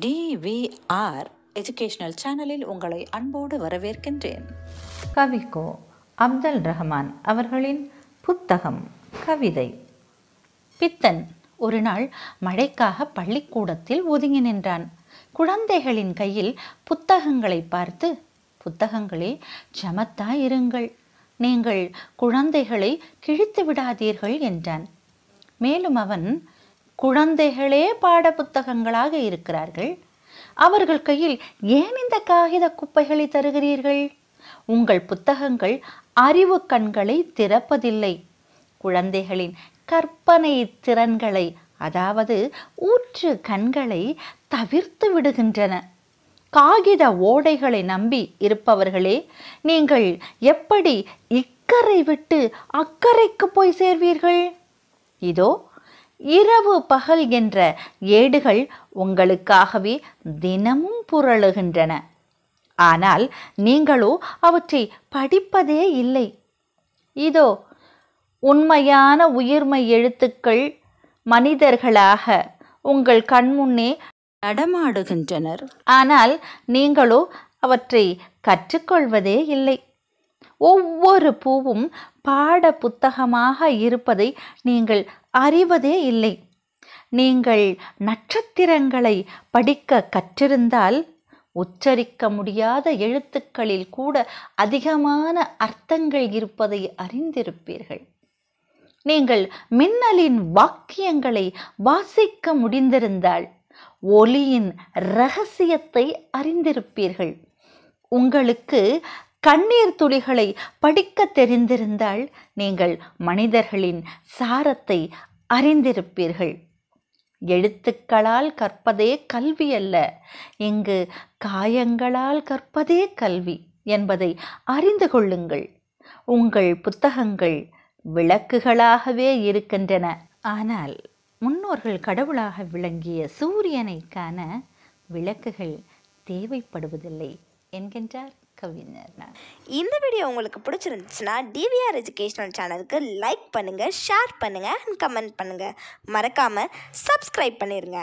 DVR educational சேனலில் உங்களை அன்போடு வரவேற்கின்றேன் கவிக்கோ அப்தல் ரஹமான் அவர்களின் புத்தகம் கவிதை பித்தன் ஒரு நாள் மழைக்காக பள்ளிக்கூடத்தில் ஒதுங்கி நின்றான் குழந்தைகளின் கையில் புத்தகங்களை பார்த்து புத்தகங்களே சமத்தா இருங்கள் நீங்கள் குழந்தைகளை கிழித்து விடாதீர்கள் என்றான் மேலும் அவன் குழந்தைகளே பாட புத்தகங்களாக இருக்கிறார்கள் அவர்கள் கையில் ஏன் இந்த காகித குப்பைகளை தருகிறீர்கள் உங்கள் புத்தகங்கள் அறிவு கண்களை திறப்பதில்லை குழந்தைகளின் கற்பனை திறன்களை அதாவது ஊற்று கண்களை தவிர்த்து விடுகின்றன காகித ஓடைகளை நம்பி இருப்பவர்களே நீங்கள் எப்படி இக்கரை விட்டு அக்கறைக்கு போய் சேர்வீர்கள் இதோ இரவு பகல் என்ற ஏடுகள் உங்களுக்காகவே தினமும் புரளுகின்றன ஆனால் நீங்களோ அவற்றை படிப்பதே இல்லை இதோ உண்மையான உயிர்மை எழுத்துக்கள் மனிதர்களாக உங்கள் கண்முன்னே நடமாடுகின்றனர் ஆனால் நீங்களோ அவற்றை கற்றுக்கொள்வதே இல்லை ஒவ்வொரு பூவும் பாட புத்தகமாக இருப்பதை நீங்கள் அறிவதே இல்லை நீங்கள் நட்சத்திரங்களை படிக்க கற்றிருந்தால் உச்சரிக்க முடியாத எழுத்துக்களில் கூட அதிகமான அர்த்தங்கள் இருப்பதை அறிந்திருப்பீர்கள் நீங்கள் மின்னலின் வாக்கியங்களை வாசிக்க முடிந்திருந்தால் ஒலியின் ரகசியத்தை அறிந்திருப்பீர்கள் உங்களுக்கு கண்ணீர் துளிகளை படிக்க தெரிந்திருந்தால் நீங்கள் மனிதர்களின் சாரத்தை அறிந்திருப்பீர்கள் எழுத்துக்களால் கற்பதே கல்வி அல்ல இங்கு காயங்களால் கற்பதே கல்வி என்பதை அறிந்து கொள்ளுங்கள் உங்கள் புத்தகங்கள் விளக்குகளாகவே இருக்கின்றன ஆனால் முன்னோர்கள் கடவுளாக விளங்கிய சூரியனைக்கான விளக்குகள் தேவைப்படுவதில்லை என்கின்றார் கவிஞர் இந்த வீடியோ உங்களுக்கு பிடிச்சிருந்துச்சுன்னா டிவிஆர் எஜுகேஷனல் சேனலுக்கு லைக் பண்ணுங்கள் ஷேர் பண்ணுங்கள் அண்ட் கமெண்ட் பண்ணுங்கள் மறக்காமல் சப்ஸ்கிரைப் பண்ணிடுங்க